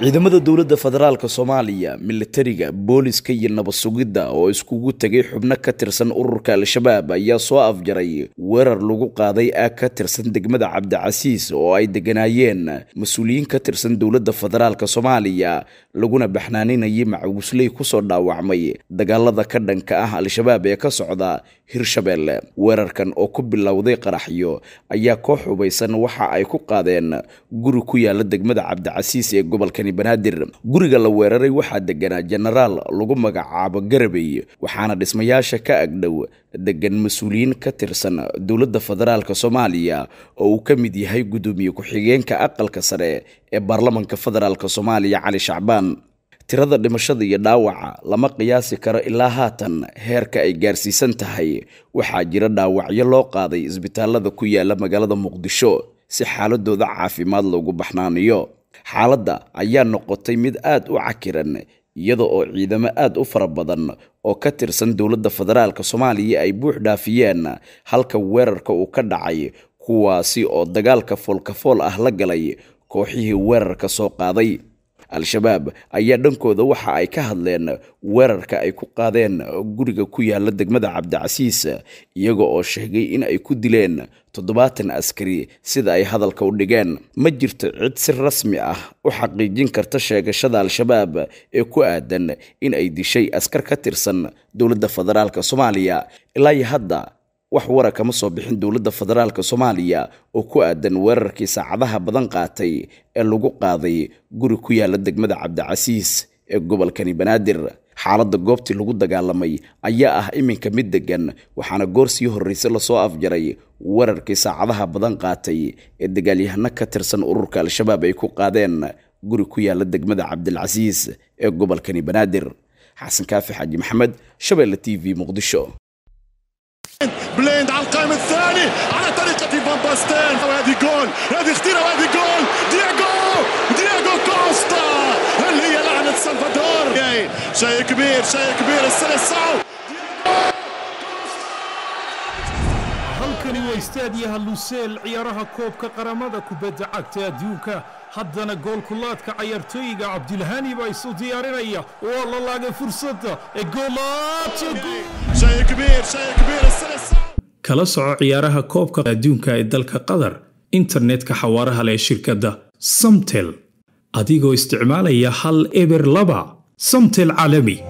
ciidamada dowladda federaalka soomaaliya militariga booliska iyo nabad oo iskugu tegay xubno ka tirsan ururka al-shabaab ayaa soo afjaray weerar lagu qaaday ah ka tirsan degmada cabdicasiis oo ay deganaayeen mas-uuliyiin ka tirsan dowladda federaalka soomaaliya laguna baxnaaninayay ku soo dhaawacmay dagaalada ka dhanka ah al-shabaab ee ka socda hirshabeelle weerarkan oo ku bilowday qaraxyo ayaa koox xubaysan waxa ay ku qaadeen guri ku yaala degmada cabdicasiis ee gobolkani waddani banaadir guriga la weeraray waxaa deganaa jenaraal lagu magacaabo garabey waxaana dhismayaasha ka agdhow degan mas-uuliyiin ka tirsan dowladda federaalka soomaaliya oo uu ka mid yahay guddoomiye ku-xigeenka aqalka sare ee baarlamanka federaalk soomaaliya cali shacbaan tirada dhimashada iyo dhaawaca lama qiyaasi karo ilaa haatan heerka ay gaarsiisan tahay waxaa jira dhaawacyo loo qaaday isbitaalada ku yaala magaalada muqdisho si xaaladooda caafimaad loogu baxnaaniyo xaaladda ayaa noqotay mid aad u cakiran iyada oo ciidamo aad u fara badan oo ka tirsan dowladda federaalk soomaaliya ay buux dhaafiyeen halka weerarka uu ka dhacay kuwaasi oo dagaalka foolkafool ah la galay kooxihii weerarka soo qaaday al-shabaab ayaa dhankooda waxa ay ka hadleen weerarka ay ku qaadeen guriga ku yaalla degmada cabdicasiis iyaga oo sheegay in ay ku dileen toddobaatan askari sida ay hadalka u dhigeen ma jirto cid si rasmi ah u xaqiijin karta sheegashada al-shabaab ee ku aadan in ay dishay askar ka tirsan dowladda federaalk soomaaliya ilaa iyo hadda wax wara kama soo bixin dowladda federaalk soomaaliya oo ku aadan weerarkii saacadaha badan qaatay ee lagu qaaday guri ku yaala degmada cabdicasiis ee gobolkani banaadir xaaladda goobtii lagu dagaalamay ayaa ah iminka mid degan waxaana goor sii horrayse lasoo afjaray weerarkii saacadaha badan qaatay ee dagaalyahanno ka tirsan ururka al-shabaab ay ku qaadeen guri ku yaala degmada cabdilcasiis ee gobolkani banaadir xasan kaafi xaaji maxamed shabeelle t v muqdisho الثاني على طريقة فان باستين وهذه جول هذه خطيرة وهذه جول دياغو دياغو كوستا هل هي لعنة سلفادور شيء كبير شيء كبير السلسة halkani waa istaadiyaha luseel ciyaaraha koobka qaramada kubadda cagta adduunka haddana goolkulaadka cayartooyiga cabdilhani baa isu diyaarinaya oo la laagay fursadda ee goolaata kala soco ciyaaraha koobka adduunka ee dalka qatar internetka xawaaraha leh shirkadda samtel adigoo isticmaalaya hal eber laba samtel caalami